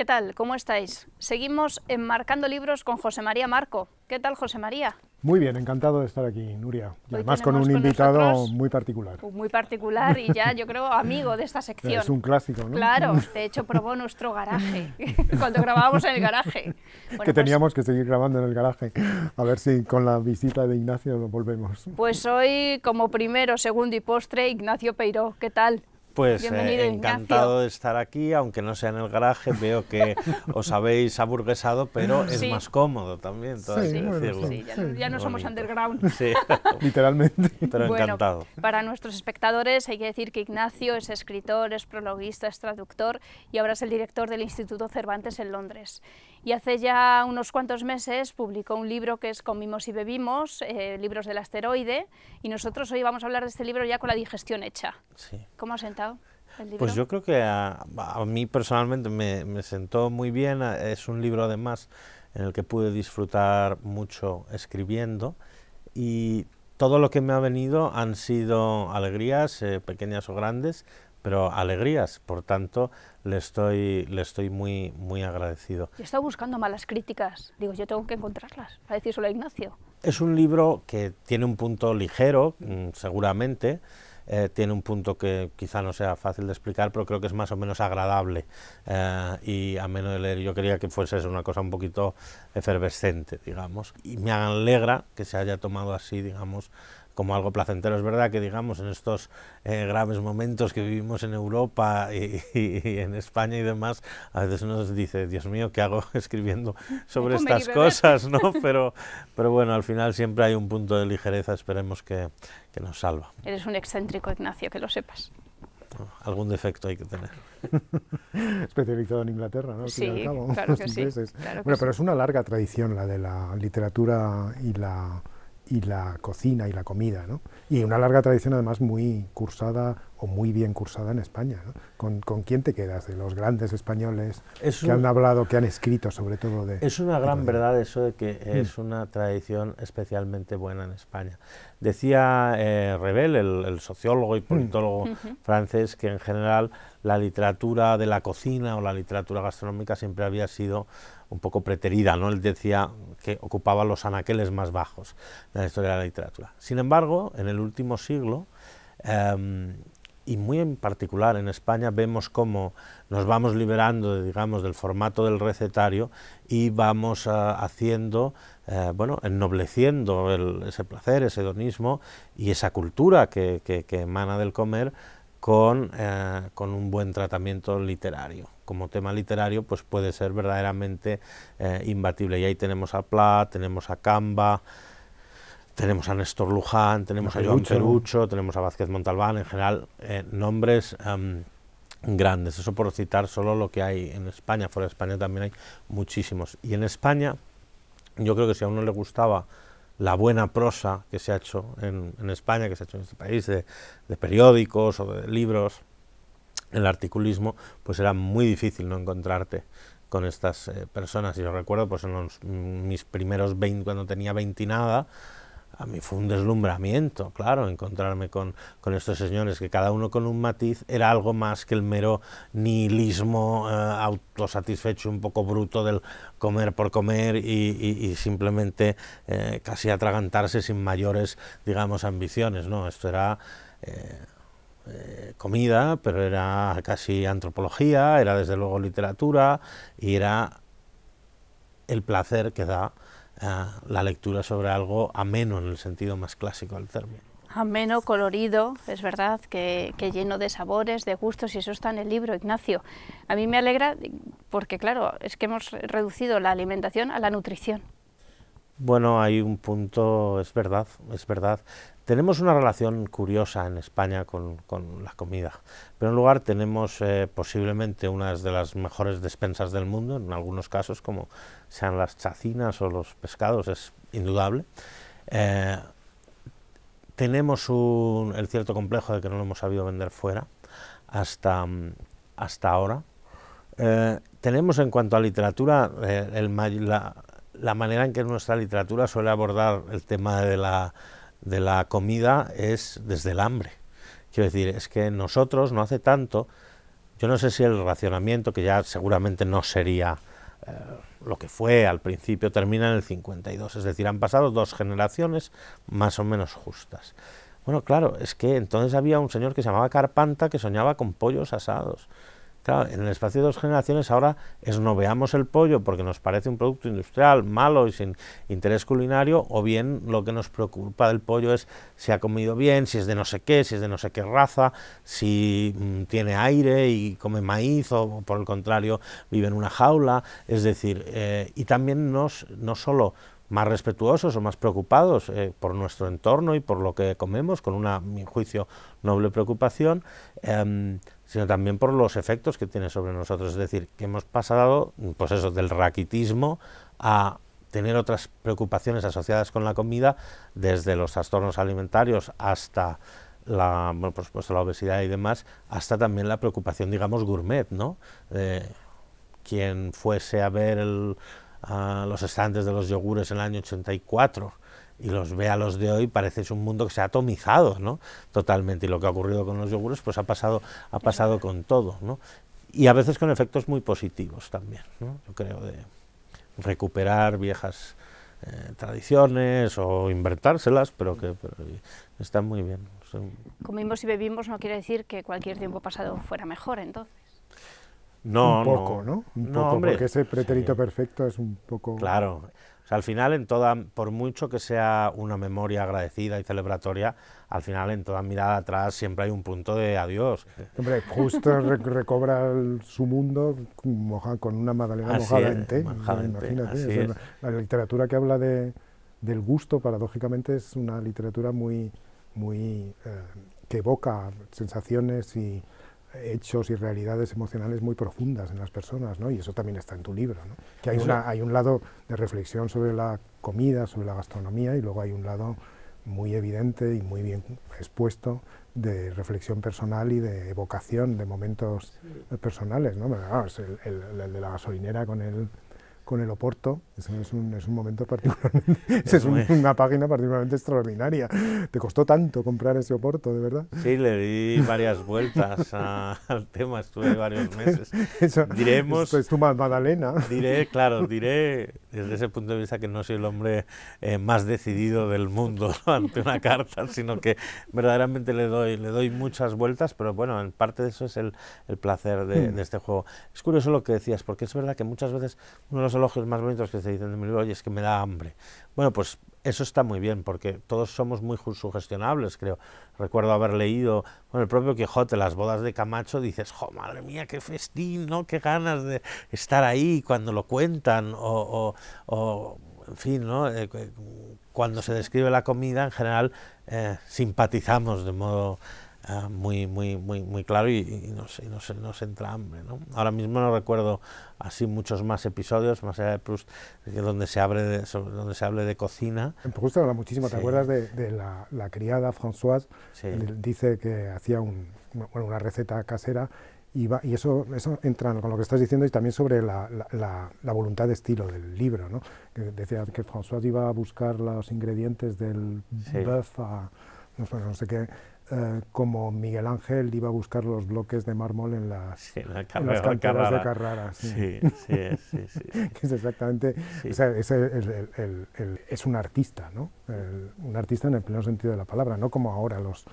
¿Qué tal? ¿Cómo estáis? Seguimos enmarcando libros con José María Marco. ¿Qué tal, José María? Muy bien, encantado de estar aquí, Nuria. Y además con un invitado muy particular. Muy particular y ya, yo creo, amigo de esta sección. Es un clásico, ¿no? Claro, de hecho probó nuestro garaje, cuando grabábamos en el garaje. que pues teníamos que seguir grabando en el garaje, a ver si con la visita de Ignacio lo volvemos. Pues hoy, como primero, segundo y postre, Ignacio Peiró, ¿qué tal? Pues eh, encantado de estar aquí, aunque no sea en el garaje, veo que os habéis aburguesado, pero es más cómodo también, sí, ya, no somos underground. underground. literalmente. Pero encantado. Para nuestros espectadores hay que decir que Ignacio es escritor, es prologuista, es traductor y ahora es el director del Instituto Cervantes en Londres y hace ya unos cuantos meses publicó un libro que es Comimos y Bebimos, eh, libros del asteroide, y nosotros hoy vamos a hablar de este libro ya con la digestión hecha. Sí. ¿Cómo ha sentado? el libro? Pues yo creo que a, mí personalmente me, sentó muy bien, es un libro además en el que pude disfrutar mucho escribiendo y todo lo que me ha venido han sido alegrías, eh, pequeñas o grandes, pero alegrías, por tanto, le estoy, le estoy muy, muy agradecido. Yo estaba buscando malas críticas, digo, yo tengo que encontrarlas, para decir solo a Ignacio. Es un libro que tiene un punto ligero, mm, seguramente, eh, tiene un punto que quizá no sea fácil de explicar, pero creo que es más o menos agradable eh, y a menos de leer. Yo quería que fuese una cosa un poquito efervescente, digamos, y me alegra que se haya tomado así, digamos, como algo placentero. Es verdad que, digamos, en estos eh, graves momentos que vivimos en Europa y, en España y demás, a veces uno se dice, Dios mío, ¿qué hago escribiendo sobre estas cosas? ¿no? Pero, pero bueno, al final siempre hay un punto de ligereza, esperemos que, que nos salva. Eres un excéntrico, Ignacio, que lo sepas algún defecto hay que tener. Especializado en Inglaterra, ¿no? sí, claro que sí. bueno, pero es una larga tradición la de la literatura y la y la cocina y la comida, ¿no? Y una larga tradición además muy cursada o muy bien cursada en España, ¿Con, quién te quedas de los grandes españoles que han hablado, que han escrito sobre todo de... Es una gran verdad eso de que mm. es una tradición especialmente buena en España. Decía eh, Rebel, el, sociólogo y mm. politólogo francés, que en general la literatura de la cocina o la literatura gastronómica siempre había sido un poco preterida, ¿no? Él decía, que ocupaba los anaqueles más bajos de la historia de la literatura. Sin embargo, en el último siglo, em, y muy en particular en España, vemos cómo nos vamos liberando, digamos, del formato del recetario y vamos eh, haciendo, eh, bueno, ennobleciendo ese placer, ese hedonismo y esa cultura que emana del comer con, eh, con un buen tratamiento literario. Como tema literario, pues puede ser verdaderamente eh, imbatible. Y ahí tenemos a Pla, tenemos a Camba, tenemos a Néstor Luján, tenemos a, Joan Perucho, tenemos a Vázquez Montalbán, en general, eh, nombres em, grandes. Eso por citar solo lo que hay en España. Fuera de España también hay muchísimos. Y en España, yo creo que si a uno le gustaba la buena prosa que se ha hecho en, España, que se ha hecho en este país, de, periódicos o de libros, el articulismo, pues era muy difícil no encontrarte con estas eh, personas. Y yo recuerdo, pues en mm, mis primeros 20, cuando tenía 20 nada, a mí fue un deslumbramiento, claro, encontrarme con, con, estos señores, que cada uno con un matiz era algo más que el mero nihilismo eh, autosatisfecho, un poco bruto del comer por comer y, y, simplemente eh, casi atragantarse sin mayores, digamos, ambiciones, ¿no? Esto era... Eh, comida, pero era casi antropología, era desde luego literatura y era el placer que da la lectura sobre algo ameno en el sentido más clásico del término. Ameno, colorido, es verdad, que, lleno de sabores, de gustos, y eso está en el libro, Ignacio. A mí me alegra porque, claro, es que hemos reducido la alimentación a la nutrición. Bueno, hay un punto, es verdad, es verdad. Tenemos una relación curiosa en España con, la comida. En primer lugar, tenemos eh, posiblemente unas de las mejores despensas del mundo, en algunos casos, como sean las chacinas o los pescados, es indudable. Eh, tenemos un, el cierto complejo de que no lo hemos sabido vender fuera hasta, mm, hasta ahora. Eh, tenemos en cuanto a literatura eh, la, la, manera en que nuestra literatura suele abordar el tema de la, de la comida es desde el hambre. Quiero decir, es que nosotros no hace tanto, yo no sé si el racionamiento, que ya seguramente no sería eh, lo que fue al principio termina en el 52, es decir, han pasado dos generaciones más o menos justas. Bueno, claro, es que entonces había un señor que se llamaba Carpanta que soñaba con pollos asados. Claro, en el espacio de dos generaciones ahora es no veamos el pollo porque nos parece un producto industrial malo y sin interés culinario, o bien lo que nos preocupa del pollo es si ha comido bien, si es de no sé qué, si es de no sé qué raza, si mm, tiene aire y come maíz, o, por el contrario vive en una jaula. Es decir, eh, y también nos, no solo más respetuosos o más preocupados eh, por nuestro entorno y por lo que comemos, con una, juicio, noble preocupación, em, sino también por los efectos que tiene sobre nosotros. Es decir, que hemos pasado, pues del raquitismo a tener otras preocupaciones asociadas con la comida, desde los trastornos alimentarios hasta la, bueno, la obesidad y demás, hasta también la preocupación, digamos, gourmet, ¿no? quien fuese a ver los estantes de los yogures en el año 84 y los ve a los de hoy, parece es un mundo que se ha atomizado ¿no? totalmente. Y lo que ha ocurrido con los yogures, pues ha pasado, ha pasado con todo. ¿no? Y a veces con efectos muy positivos también, ¿no? yo creo, de recuperar viejas eh, tradiciones o invertárselas, pero que están muy bien. Comimos y bebimos no quiere decir que cualquier tiempo pasado fuera mejor, entonces. No, un poco, ¿no? ¿no? Un poco, hombre. porque ese pretérito perfecto es un poco... Claro, al final, en toda, por mucho que sea una memoria agradecida y celebratoria, al final en toda mirada atrás siempre hay un punto de adiós. Hombre, justo recobra su mundo con una madalena mojada en té. imagínate, la, literatura que habla de, del gusto, paradójicamente, es una literatura muy, eh, que evoca sensaciones y, hechos y realidades emocionales muy profundas en las personas, ¿no? Y eso también está en tu libro, ¿no? Que hay, una, hay un lado de reflexión sobre la comida, sobre la gastronomía, y luego hay un lado muy evidente y muy bien expuesto de reflexión personal y de evocación de momentos personales, ¿no? el de la gasolinera con el con el Oporto, es un, momento particularmente, es una página particularmente extraordinaria. ¿Te costó tanto comprar ese Oporto, de verdad? Sí, le di varias vueltas al tema, estuve varios meses. Diremos... es tu Magdalena. Diré, claro, diré desde ese punto de vista que no soy el hombre eh, más decidido del mundo ante una carta, sino que verdaderamente le doy, le doy muchas vueltas, pero bueno, en parte de eso es el, placer de, mm. de, este juego. Es curioso lo que decías, porque es verdad que muchas veces uno no se más bonitos que se dicen de mi libro, y es que me da hambre. Bueno, pues eso está muy bien, porque todos somos muy sugestionables, creo. Recuerdo haber leído, bueno, el propio Quijote, las bodas de Camacho, dices, jo, madre mía, qué festín, ¿no? Qué ganas de estar ahí cuando lo cuentan, o, o, en fin, ¿no? Eh, cuando se describe la comida, en general, eh, simpatizamos de modo Ah, muy, muy, muy, muy claro y, nos, nos, entra hambre. ¿no? Ahora mismo no recuerdo así muchos más episodios, más allá de Proust, donde se, abre donde se hable de cocina. En Proust habla muchísimo, ¿te acuerdas de, la, criada Françoise? Dice que hacía un, una receta casera y, y, eso, eso entra con lo que estás diciendo y también sobre la, voluntad de estilo del libro, ¿no? Que decía que Françoise iba a buscar los ingredientes del bœuf a no sé qué, eh, como Miguel Ángel iba a buscar los bloques de mármol en las, de Carrara. Sí, sí, sí. que es exactamente, es, un artista, ¿no? un artista en el pleno sentido de la palabra, no como ahora los,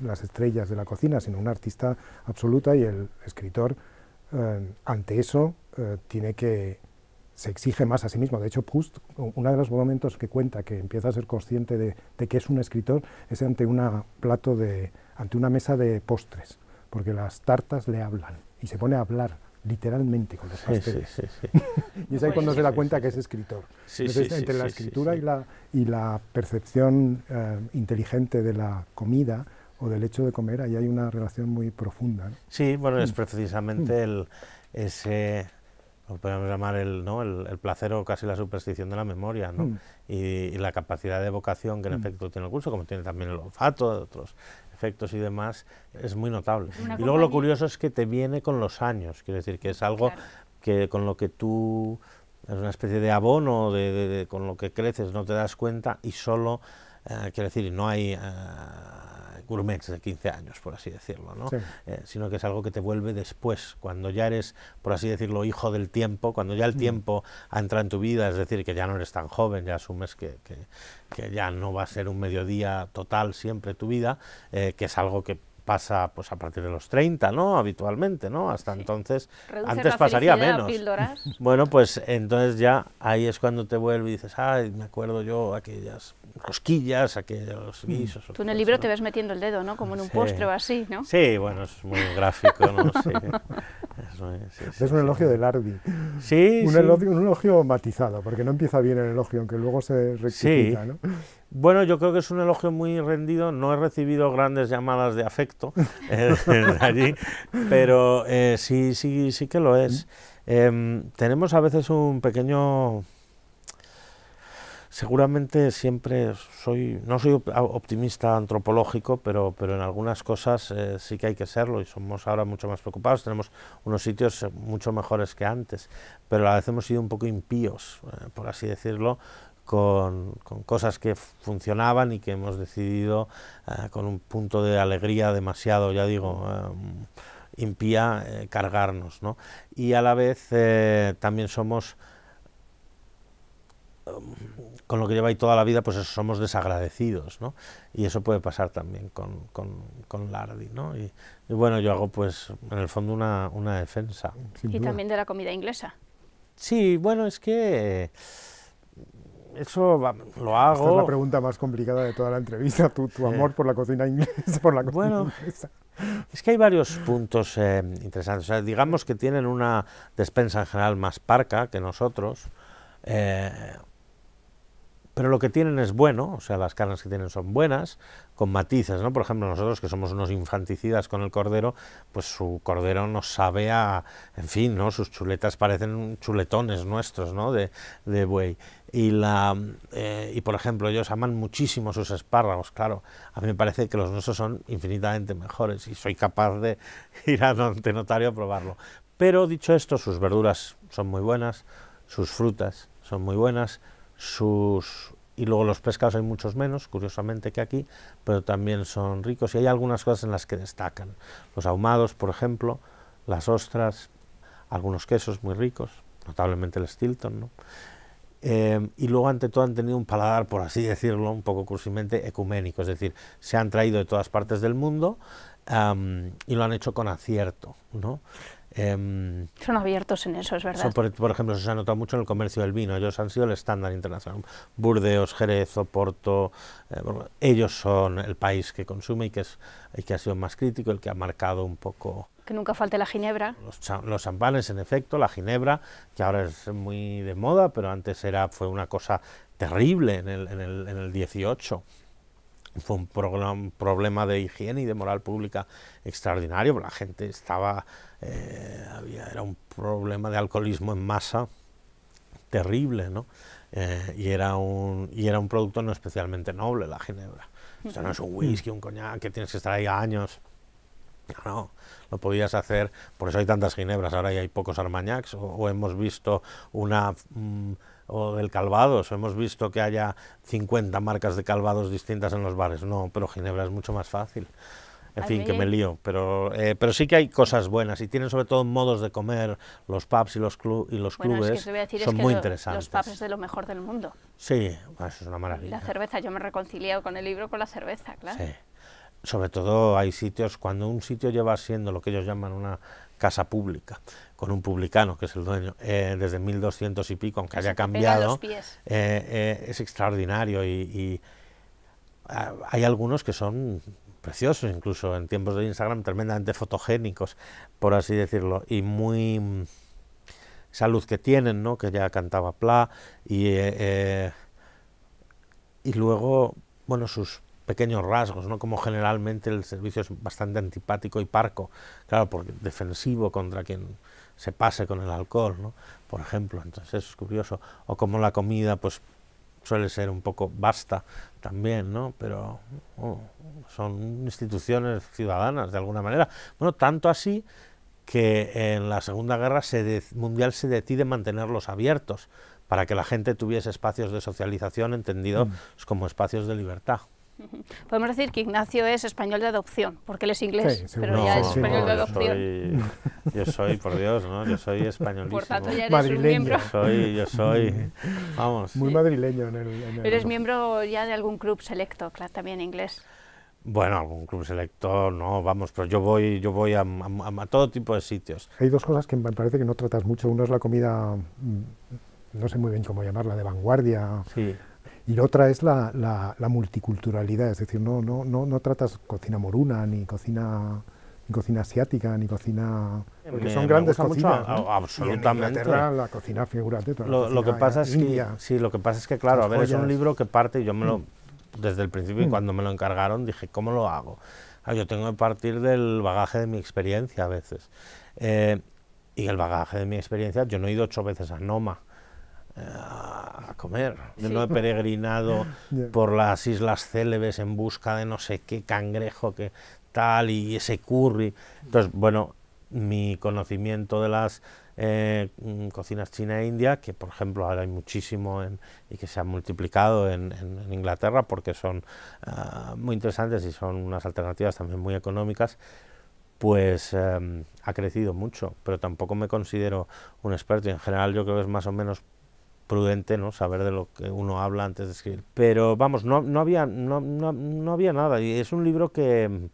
las estrellas de la cocina, sino un artista absoluta y el escritor eh, ante eso eh, tiene que se exige más a sí mismo. De hecho, Pust, uno de los momentos que cuenta que empieza a ser consciente de, que es un escritor, es ante, una plato de, ante una mesa de postres, porque las tartas le hablan y se pone a hablar literalmente con las pasteles. y es ahí cuando se da cuenta que es escritor. Entonces, entre la escritura y, la, y la percepción eh, inteligente de la comida o del hecho de comer, ahí hay una relación muy profunda. Sí, bueno, es mm. precisamente mm. el, ese podemos llamar el, ¿no? el, placer o casi la superstición de la memoria, mm. y, la capacidad de evocación que en mm. efecto tiene el curso, como tiene también el olfato, otros efectos y demás, es muy notable. y luego lo curioso es que te viene con los años, quiere decir que es algo que con lo que tú, es una especie de abono, de, con lo que creces, no te das cuenta y solo, eh, quiere decir, no hay... Eh, gourmets de 15 años, por así decirlo, ¿no? Eh, sino que es algo que te vuelve después, cuando ya eres, por así decirlo, hijo del tiempo, cuando ya el mm. tiempo ha entrado en tu vida, es decir, que ya no eres tan joven, ya asumes que, ya no va a ser un mediodía total siempre tu vida, eh, que es algo que pasa pues a partir de los 30, ¿no? Habitualmente, ¿no? Hasta entonces, antes pasaría menos. Bueno, pues entonces ya ahí es cuando te vuelves y dices, ay, me acuerdo yo aquellas cosquillas aquellos mm. guisos. Tú en el libro te ves metiendo el dedo, ¿no? Como en un postre o así, ¿no? Sí, bueno, es muy gráfico, ¿no? Sí. Es, un elogio del Ardi. Sí, un elogio, un elogio matizado, porque no empieza bien el elogio, aunque luego se rectifica, ¿no? Bueno, yo creo que es un elogio muy rendido. No he recibido grandes llamadas de afecto eh, allí, pero eh, sí, sí, sí que lo es. Mm. Em, tenemos a veces un pequeño seguramente siempre soy, no soy optimista antropológico, pero, pero en algunas cosas eh, sí que hay que serlo y somos ahora mucho más preocupados, tenemos unos sitios mucho mejores que antes, pero a veces hemos sido un poco impíos, por así decirlo, con, cosas que funcionaban y que hemos decidido eh, con un punto de alegría demasiado, ya digo, eh, impía, eh, cargarnos. ¿no? Y a la vez también somos, con lo que lleváis toda la vida, pues somos desagradecidos. ¿no? Y eso puede pasar también con, con, con Lardi. ¿no? Y, y, bueno, yo hago pues en el fondo una, una defensa. Y también de la comida inglesa. Sí, bueno, es que eso lo hago. Esta es la pregunta más complicada de toda la entrevista, tu, amor por la cocina inglesa, por la cocina bueno, Es que hay varios puntos eh, interesantes. digamos que tienen una despensa en general más parca que nosotros. Eh, pero lo que tienen es bueno, o sea, las carnes que tienen son buenas, con matices, ¿no? Por ejemplo, nosotros que somos unos infanticidas con el cordero, pues su cordero nos sabe a, en fin, ¿no? Sus chuletas parecen chuletones nuestros, ¿no? De, buey. Y, la, eh, y, por ejemplo, ellos aman muchísimo sus espárragos, claro. A mí me parece que los nuestros son infinitamente mejores y soy capaz de ir a donde notario a probarlo. Pero dicho esto, sus verduras son muy buenas, sus frutas son muy buenas, sus y luego los pescados hay muchos menos, curiosamente, que aquí, pero también son ricos y hay algunas cosas en las que destacan. Los ahumados, por ejemplo, las ostras, algunos quesos muy ricos, notablemente el Stilton, ¿no? Eh, y luego ante todo han tenido un paladar, por así decirlo, un poco cursivamente ecuménico, es decir, se han traído de todas partes del mundo y lo han hecho con acierto, ¿no? Em, son abiertos en eso, es verdad. por, ejemplo, eso se ha notado mucho en el comercio del vino. Ellos han sido el estándar internacional. Burdeos, Jerez, Oporto, eh, ellos son el país que consume y que, es, que ha sido más crítico, el que ha marcado un poco... Que nunca falte la ginebra. Los, los champanes, en efecto, la ginebra, que ahora es muy de moda, pero antes era fue una cosa terrible en el, en el, en el 18 fue un, problema de higiene y de moral pública extraordinario, la gente estaba eh, había, era un problema de alcoholismo en masa terrible, ¿no? Eh, y, era un, y era un producto no especialmente noble, la ginebra. Esto no es un whisky, un coñac, que tienes que estar ahí años. No, no, lo podías hacer, por eso hay tantas ginebras, ahora ya hay pocos armagnacs, o, hemos visto una... Mm, o del Calvados, hemos visto que haya 50 marcas de Calvados distintas en los bares, no, pero Ginebra es mucho más fácil. En fin, que me lío, pero, eh, pero sí que hay cosas buenas y tienen sobre todo modos de comer los pubs y los, clu y los clubes. son muy interesantes. Los pubs es de lo mejor del mundo. Sí, ah, eso es una maravilla. La cerveza, yo me he reconciliado con el libro con la cerveza, claro. Sí. Sobre todo hay sitios, cuando un sitio lleva siendo lo que ellos llaman una casa pública, con un publicano que es el dueño, eh, desde 1200 y pico, aunque haya cambiado, eh, es extraordinario y Ah, hay algunos que son preciosos, incluso en tiempos de Instagram, tremendamente fotogénicos, por así decirlo, y muy mm, esa luz que tienen, ¿no? que ya cantaba Pla, y, eh, eh, y luego, bueno, sus pequeños rasgos, ¿no? como generalmente el servicio es bastante antipático y parco, claro, porque defensivo contra quien se pase con el alcohol, ¿no? por ejemplo, entonces es curioso, o como la comida, pues suele ser un poco basta también, ¿no? Pero oh, son instituciones ciudadanas de alguna manera. Bueno, tanto así que en la Segunda Guerra Mundial se decide mantenerlos abiertos para que la gente tuviese espacios de socialización entendidos mm. como espacios de libertad. Podemos decir que Ignacio es español de adopción, porque él es inglés, pero ya es español de adopción. Yo soy, por Dios, ¿no? Yo soy españolísimo. Por eres miembro. soy, yo soy, vamos. Muy madrileño en el, Eres miembro ya de algún club selecto, claro, también inglés. Bueno, algún club selecto, no, vamos, pero yo voy, yo voy a, todo tipo de sitios. Hay dos cosas que me parece que no tratas mucho. Uno es la comida, mm, no sé muy bien cómo llamarla, de vanguardia, sí. Y otra es la, multiculturalidad, es decir, no, no, no, no tratas cocina moruna, ni cocina ni cocina asiática, ni cocina... Porque son grandes cocinas, Absolutamente. la cocina, figurante, lo, lo, que pasa es que, lo que pasa es que, claro, a ver, es un libro que parte, y yo me lo, mm. desde el principio, y mm. cuando me lo encargaron, dije, ¿cómo lo hago? Ah, yo tengo que partir del bagaje de mi experiencia a veces. Eh, y el bagaje de mi experiencia, yo no he ido ocho veces a Noma, a comer. no he peregrinado por las islas célebes en busca de no sé qué cangrejo que tal y ese curry. Entonces, bueno, mi conocimiento de las eh, mm, cocinas china e india, que por ejemplo ahora hay muchísimo y que se ha multiplicado en, Inglaterra porque son ah, muy interesantes y son unas alternativas también muy económicas, pues em, ha crecido mucho, pero tampoco me considero un experto y en general yo creo que es más o menos prudente ¿no? saber de lo que uno habla antes de escribir. Pero vamos, no, no, había, no, había nada. Y es un libro que, mm,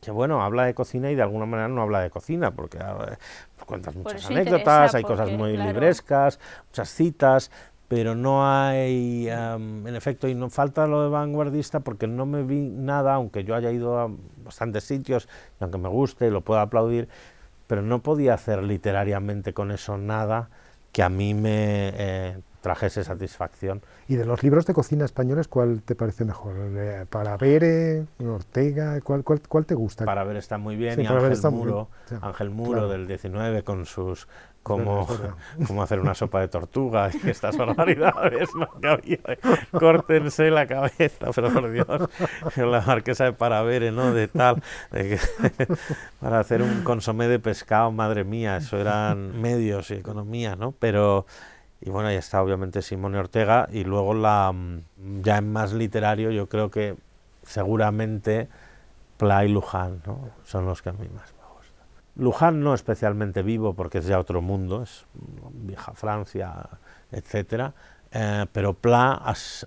que, bueno, habla de cocina y de alguna manera no habla de cocina, porque ah, eh, pues cuentas muchas anécdotas, hay cosas muy librescas, muchas citas, pero no hay, en efecto, y no falta lo de vanguardista porque no me vi nada, aunque yo haya ido a bastantes sitios, y aunque me guste y lo pueda aplaudir, pero no podía hacer literariamente con eso nada que a mí me eh, trajese satisfacción. ¿Y de los libros de cocina españoles cuál te parece mejor? Eh, ¿Para Bere, Ortega? ¿Cuál, te gusta? Para Bere está muy bien y Ángel, Muro, Ángel Muro del 19 con sus cómo, cómo hacer una sopa de tortuga y estas barbaridades ¿no? Eh, córtense la cabeza, pero por Dios, la marquesa de Paravere, ¿no? De tal, para hacer un consomé de pescado, madre mía, eso eran medios y economía, ¿no? Pero, y bueno, ahí está obviamente Simone Ortega y luego la, mm, ya en más literario, yo creo que seguramente Play y Luján, ¿no? Son los que a mí más. Luján no especialmente vivo porque es ya otro mundo, es vieja Francia, etc. Eh, pero Pla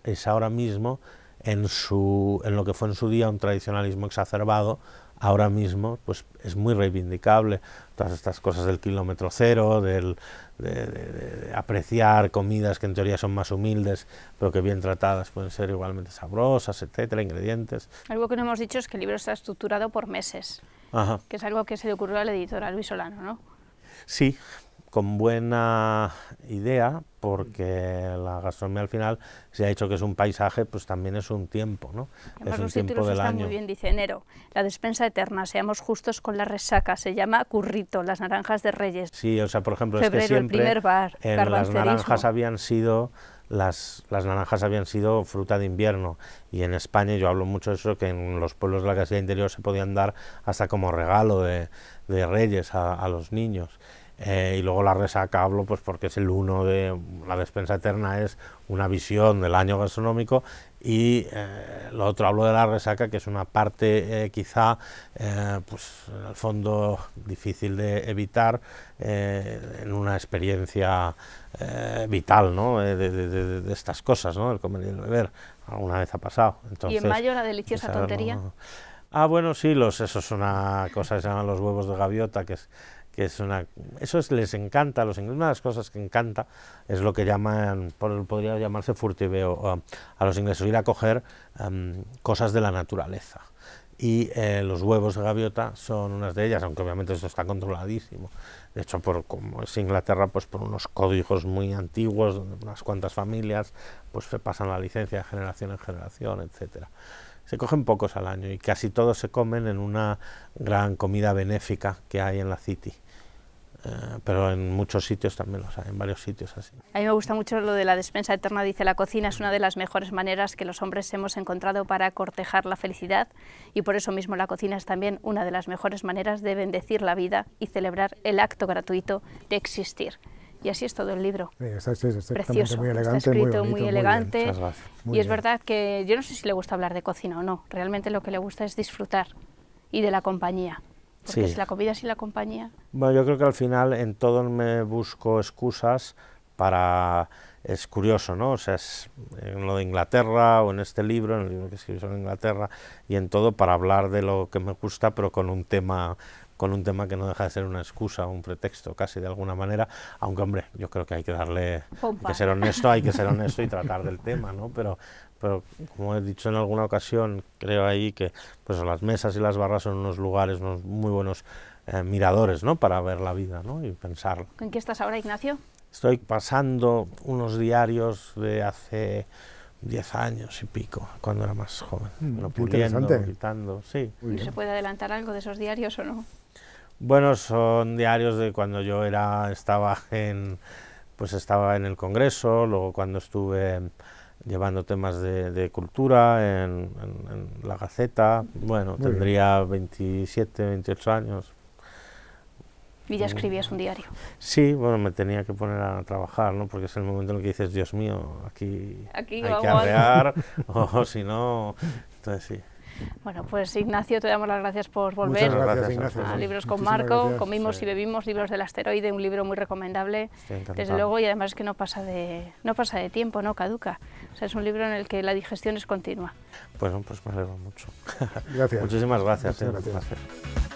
es, ahora mismo, en, su, lo que fue en su día un tradicionalismo exacerbado, ahora mismo pues, es muy reivindicable. Todas estas cosas del kilómetro cero, del, de, de, apreciar comidas que en teoría son más humildes, pero que bien tratadas pueden ser igualmente sabrosas, etcétera, ingredientes. Algo que no hemos dicho es que el libro está estructurado por meses que es algo que se le ocurrió a la a Luis Solano, ¿no? Sí, con buena idea, mm. porque la gastronomía al final, se ha dicho que es un paisaje, pues también es un tiempo, ¿no? Además, es los un títulos están año. muy bien, dice enero. La despensa eterna, seamos justos con la resaca, se llama currito, las naranjas de Reyes. Sí, o sea, por ejemplo, Febrero, es que siempre el primer bar, en las naranjas habían sido las, las, naranjas habían sido fruta de invierno y en España yo hablo mucho de eso que en los pueblos de la casilla interior se podían dar hasta como regalo de, de reyes a, a los niños eh, y luego la resaca hablo pues porque es el uno de la despensa eterna es una visión del año gastronómico y eh, lo otro hablo de la resaca que es una parte eh, quizá pues en el fondo difícil de evitar en una experiencia vital ¿no? de, estas cosas ¿no? el comer y el beber alguna vez ha pasado Entonces, y en mayo la deliciosa pues, tontería Ah, bueno, sí, los, eso es una cosa que se llaman los huevos de gaviota, que es que es una, eso es, les encanta a los ingleses, una de las cosas que encanta es lo que llaman, podría llamarse furtiveo um, a los ingleses, ir a coger um, cosas de la naturaleza. Y eh, los huevos de gaviota son unas de ellas, aunque obviamente esto está controladísimo. De hecho, por, como es Inglaterra, pues por unos códigos muy antiguos, unas cuantas familias, pues se pasan la licencia de generación en generación, etcétera se cogen pocos al año y casi todos se comen en una gran comida benéfica que hay en la City. Eh, pero en muchos sitios también, en varios sitios así. A mí me gusta mucho lo de la despensa eterna, dice la cocina es una de las mejores maneras que los hombres hemos encontrado para cortejar la felicidad y por eso mismo la cocina es también una de las mejores maneras de bendecir la vida y celebrar el acto gratuito de existir. Y así es todo el libro. Precioso, muy elegante, está escrito muy, elegante. y es verdad que yo no sé si le gusta hablar de cocina o no, realmente lo que le gusta es disfrutar y de la compañía porque si la comida y la compañía... Bueno, yo creo que al final en todo me busco excusas para... Es curioso, ¿no? O sea, es en lo de Inglaterra o en este libro, en el libro que escribí sobre Inglaterra, y en todo para hablar de lo que me gusta, pero con un tema con un tema que no deja de ser una excusa, o un pretexto casi de alguna manera, aunque hombre, yo creo que hay que darle, que ser honesto, hay que ser honesto y tratar del tema, ¿no? Pero, pero como he dicho en alguna ocasión, creo ahí que pues las mesas y las barras son unos lugares, unos muy buenos eh, miradores, ¿no? Para ver la vida, ¿no? Y pensarlo ¿En qué estás ahora, Ignacio? Estoy pasando unos diarios de hace 10 años y pico, cuando era más joven. Mm, lo se puede adelantar algo de esos diarios o no? Bueno, son diarios de cuando yo era, estaba en, pues estaba en el Congreso, luego cuando estuve llevando temas de, cultura en, la Gaceta, bueno, tendría 27, 28 años. Y ya escribías un diario. Sí, bueno, me tenía que poner a trabajar, ¿no? Porque es el momento en el que dices, Dios mío, aquí, aquí hay que arrear, o si no, entonces sí. Bueno, pues Ignacio, te damos las gracias por volver a Libros con Marco. Comimos y bebimos Libros del Asteroide, un libro muy recomendable, desde luego, y además es que no pasa de, no pasa de tiempo, no caduca. O sea, es un libro en el que la digestión es continua. Pues, pues me alegro mucho. Gracias. Muchísimas gracias. Eh, gracias.